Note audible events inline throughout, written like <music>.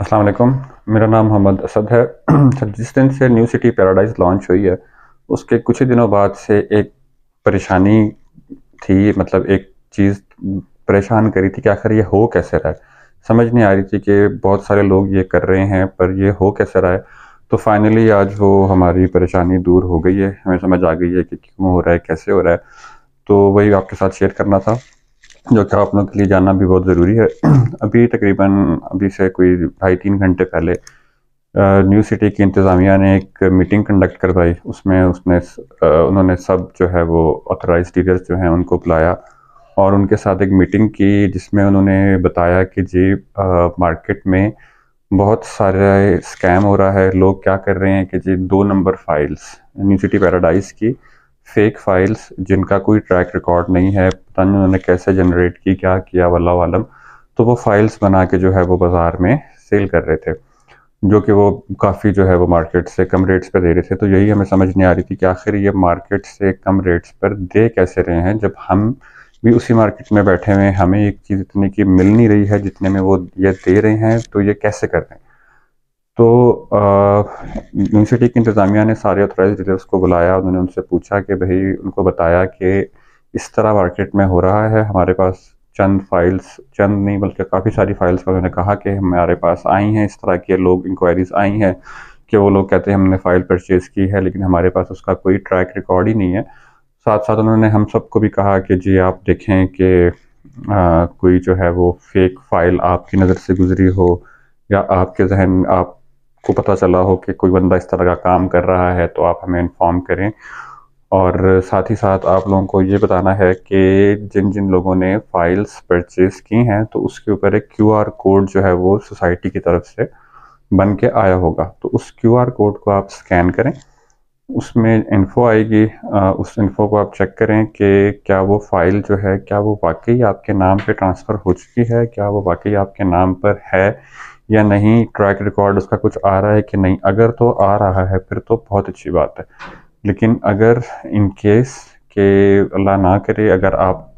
अस्सलाम वालेकुम मेरा नाम मोहम्मद असद है <clears throat> जिस दिन से न्यू सिटी पैराडाइज लॉन्च हुई है उसके कुछ ही दिनों बाद से एक परेशानी थी मतलब एक चीज़ परेशान करी थी कि आखिर ये हो कैसे रहा है समझ नहीं आ रही थी कि बहुत सारे लोग ये कर रहे हैं पर ये हो कैसे रहा है तो फाइनली आज वो हमारी परेशानी दूर हो गई है हमें समझ आ गई है कि क्यों हो रहा है कैसे हो रहा है तो वही आपके साथ शेयर करना था जो कि आप लोगों के लिए जानना भी बहुत ज़रूरी है <clears throat> अभी तकरीबन अभी से कोई ढाई तीन घंटे पहले न्यू सिटी की इंतज़ामिया ने एक मीटिंग कंडक्ट करवाई उसमें उसने उन्होंने सब जो है वो ऑथराइज लीडर्स जो हैं उनको बुलाया और उनके साथ एक मीटिंग की जिसमें उन्होंने बताया कि जी आ, मार्केट में बहुत सारे स्कैम हो रहा है लोग क्या कर रहे हैं कि जी दो number files New City Paradise की फेक फाइल्स जिनका कोई ट्रैक रिकॉर्ड नहीं है पता नहीं उन्होंने कैसे जनरेट की क्या किया वल्ला वालम तो वो फाइल्स बना के जो है वो बाज़ार में सेल कर रहे थे जो कि वो काफ़ी जो है वो मार्केट से कम रेट्स पर दे रहे थे तो यही हमें समझ नहीं आ रही थी कि आखिर ये मार्केट से कम रेट्स पर दे कैसे रहे हैं जब हम भी उसी मार्केट में बैठे हुए हैं हमें एक चीज़ इतनी की मिल नहीं रही है जितने में वो ये दे रहे हैं तो ये कैसे कर रहे हैं तो आ, यूनिवर्सिटी की इंतज़ामिया ने सारे ऑथोराइज डीलर्स को बुलाया उन्होंने उनसे पूछा कि भाई उनको बताया कि इस तरह मार्केट में हो रहा है हमारे पास चंद फाइल्स चंद नहीं बल्कि काफ़ी सारी फाइल्स का उन्होंने कहा कि हमारे पास आई हैं इस तरह के लोग इंक्वायरीज़ आई हैं कि वो लोग कहते हैं हमने फ़ाइल परचेज़ की है लेकिन हमारे पास उसका कोई ट्रैक रिकॉर्ड ही नहीं है साथ साथ उन्होंने हम सबको भी कहा कि जी आप देखें कि कोई जो है वो फेक फ़ाइल आपकी नज़र से गुजरी हो या आपके जहन आप आपको पता चला हो कि कोई बंदा इस तरह का काम कर रहा है तो आप हमें इन्फॉर्म करें और साथ ही साथ आप लोगों को ये बताना है कि जिन जिन लोगों ने फाइल्स परचेज़ की हैं तो उसके ऊपर एक क्यूआर कोड जो है वो सोसाइटी की तरफ से बन के आया होगा तो उस क्यूआर कोड को आप स्कैन करें उसमें इन्फो आएगी उस इन्फो को आप चेक करें कि क्या वो फ़ाइल जो है क्या वो वाकई आपके नाम पे ट्रांसफ़र हो चुकी है क्या वो वाकई आपके नाम पर है या नहीं ट्रैक रिकॉर्ड उसका कुछ आ रहा है कि नहीं अगर तो आ रहा है फिर तो बहुत अच्छी बात है लेकिन अगर इन केस के अल्लाह ना करे अगर आप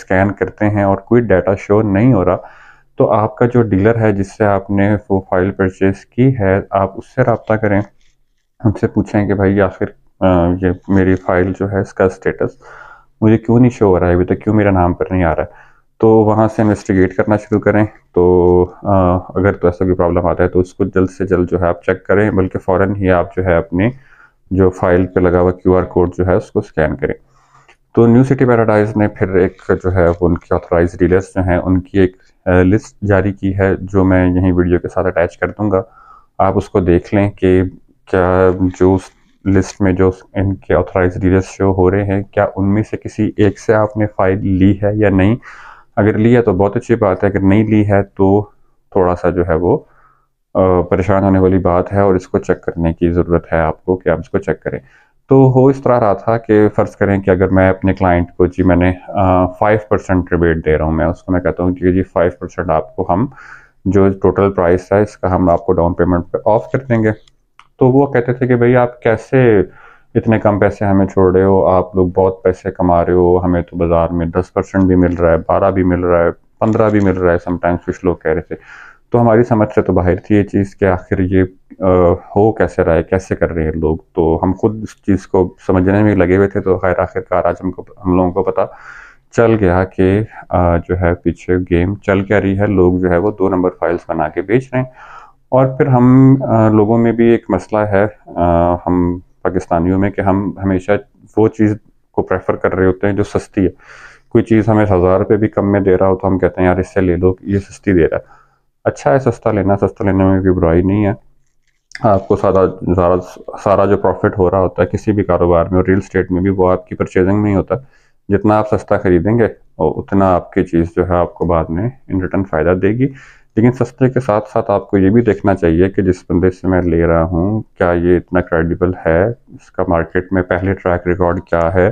स्कैन करते हैं और कोई डाटा शो नहीं हो रहा तो आपका जो डीलर है जिससे आपने वो फाइल परचेज़ की है आप उससे रबता करें हमसे पूछें कि भाई आखिर ये मेरी फ़ाइल जो है इसका स्टेटस मुझे क्यों नहीं शो हो रहा है अभी तक तो क्यों मेरा नाम पर नहीं आ रहा है तो वहाँ से इन्वेस्टिगेट करना शुरू करें तो आ, अगर तो ऐसा कोई प्रॉब्लम आता है तो उसको जल्द से जल्द जो है आप चेक करें बल्कि फ़ौर ही आप जो है अपने जो फाइल पे लगा हुआ क्यूआर कोड जो है उसको स्कैन करें तो न्यू सिटी पैराडाइज ने फिर एक जो है वो उनके ऑथोराइज डीलर्स जो हैं उनकी एक लिस्ट जारी की है जो मैं यहीं वीडियो के साथ अटैच कर दूंगा आप उसको देख लें कि क्या जो उस लिस्ट में जो इनके ऑथोराइज डीलर्स शो हो रहे हैं क्या उनमें से किसी एक से आपने फ़ाइल ली है या नहीं अगर लिया तो बहुत अच्छी बात है अगर नहीं ली है तो थोड़ा सा जो है वो परेशान होने वाली बात है और इसको चेक करने की ज़रूरत है आपको कि आप इसको चेक करें तो हो इस तरह रहा था कि फ़र्ज़ करें कि अगर मैं अपने क्लाइंट को जी मैंने फाइव परसेंट रिबेट दे रहा हूँ मैं उसको मैं कहता हूँ कि जी फाइव परसेंट आपको हम जो टोटल प्राइस है इसका हम आपको डाउन पेमेंट पे ऑफ कर देंगे तो वो कहते थे कि भाई आप कैसे इतने कम पैसे हमें छोड़ रहे हो आप लोग बहुत पैसे कमा रहे हो हमें तो बाज़ार में दस परसेंट भी मिल रहा है बारह भी मिल रहा है पंद्रह भी मिल रहा है समटाइम्स कुछ लोग कह रहे थे तो हमारी समझ से तो बाहर थी ये चीज़ कि आखिर ये आ, हो कैसे रहा है कैसे कर रहे हैं लोग तो हम खुद इस चीज़ को समझने में लगे हुए थे तो खैर आखिरकार आज हमको हम लोगों को पता चल गया कि जो है पीछे गेम चल क्या रही है लोग जो है वो दो नंबर फाइल्स बना के बेच रहे हैं और फिर हम आ, लोगों में भी एक मसला है आ, हम पाकिस्तानियों में कि हम हमेशा वो चीज़ को प्रेफर कर रहे होते हैं जो सस्ती है कोई चीज़ हमें हज़ार रुपये भी कम में दे रहा हो तो हम कहते हैं यार इससे ले लो ये सस्ती दे रहा है अच्छा है सस्ता लेना सस्ता लेने में कोई बुराई नहीं है आपको सारा सारा सारा जो प्रॉफिट हो रहा होता है किसी भी कारोबार में और रियल स्टेट में भी वो आपकी परचेजिंग में ही होता है जितना आप सस्ता खरीदेंगे और उतना आपकी चीज़ जो है आपको बाद में इन रिटर्न फ़ायदा देगी लेकिन सस्ते के साथ साथ आपको ये भी देखना चाहिए कि जिस बंदे से मैं ले रहा हूँ क्या ये इतना क्रेडिबल है इसका मार्केट में पहले ट्रैक रिकॉर्ड क्या है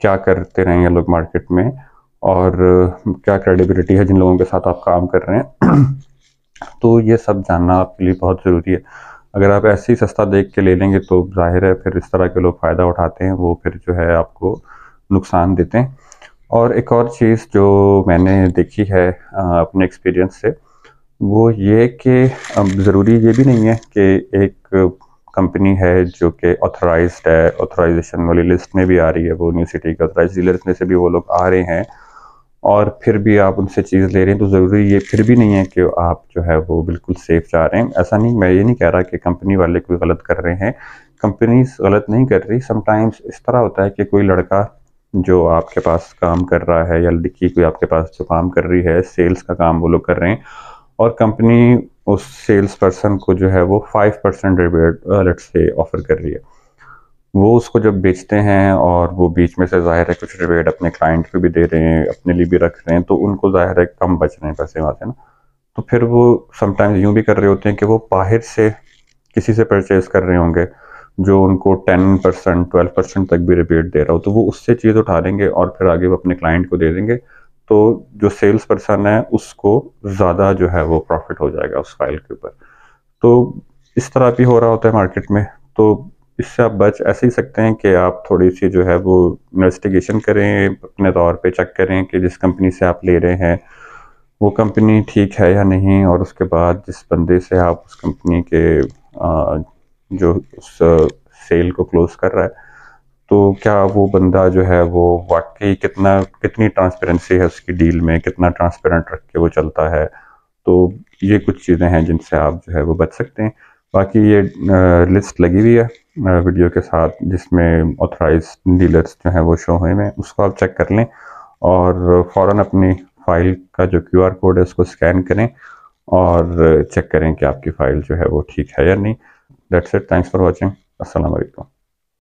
क्या करते रहे ये लोग मार्केट में और क्या क्रेडिबिलिटी है जिन लोगों के साथ आप काम कर रहे हैं <clears throat> तो ये सब जानना आपके लिए बहुत ज़रूरी है अगर आप ऐसे ही सस्ता देख के ले लेंगे तो जाहिर है फिर इस तरह के लोग फ़ायदा उठाते हैं वो फिर जो है आपको नुकसान देते हैं और एक और चीज़ जो मैंने देखी है अपने एक्सपीरियंस से वो ये कि ज़रूरी ये भी नहीं है कि एक कंपनी है जो कि ऑथराइज है ऑथराइजेशन वाली लिस्ट में भी आ रही है वो न्यू सिटी के ऑथराइज डीलर्स में से भी वो लोग आ रहे हैं और फिर भी आप उनसे चीज़ ले रहे हैं तो ज़रूरी ये फिर भी नहीं है कि आप जो है वो बिल्कुल सेफ जा रहे हैं ऐसा नहीं मैं ये नहीं कह रहा कि कंपनी वाले कोई गलत कर रहे हैं कंपनीज गलत नहीं कर रही समटाइम्स इस तरह होता है कि कोई लड़का जो आपके पास काम कर रहा है या लड़की कोई आपके पास जो काम कर रही है सेल्स का काम वो लोग कर रहे हैं और कंपनी उस सेल्स पर्सन को जो है वो फाइव परसेंट रिबेट लेट से ऑफर कर रही है वो उसको जब बेचते हैं और वो बीच में से ज़ाहिर है कुछ रिबेट अपने क्लाइंट को भी दे रहे हैं अपने लिए भी रख रहे हैं तो उनको ज़ाहिर है कम बच रहे हैं पैसे वहाँ ना तो फिर वो समटाइम्स यूँ भी कर रहे होते हैं कि वो बाहर से किसी से परचेज कर रहे होंगे जो उनको टेन परसेंट ट्वेल्व परसेंट तक भी रिबेट दे रहा हो तो वो उससे चीज़ उठा लेंगे और फिर आगे वो अपने क्लाइंट को दे देंगे तो जो सेल्स पर्सन है उसको ज़्यादा जो है वो प्रॉफिट हो जाएगा उस फाइल के ऊपर तो इस तरह भी हो रहा होता है मार्केट में तो इससे आप बच ऐसे ही सकते हैं कि आप थोड़ी सी जो है वो इन्वेस्टिगेशन करें अपने तौर पे चेक करें कि जिस कंपनी से आप ले रहे हैं वो कंपनी ठीक है या नहीं और उसके बाद जिस बंदे से आप उस कंपनी के जो उस सेल को क्लोज़ कर रहा है तो क्या वो बंदा जो है वो वाकई कितना कितनी ट्रांसपेरेंसी है उसकी डील में कितना ट्रांसपेरेंट रख के वो चलता है तो ये कुछ चीज़ें हैं जिनसे आप जो है वो बच सकते हैं बाकी ये लिस्ट लगी हुई है वीडियो के साथ जिसमें ऑथराइज डीलर्स जो हैं वो शो हुए हैं उसको आप चेक कर लें और फ़ौर अपनी फ़ाइल का जो क्यू आर कोड है उसको स्कैन करें और चेक करें कि आपकी फ़ाइल जो है वो ठीक है या नहीं that's it thanks for watching असलकम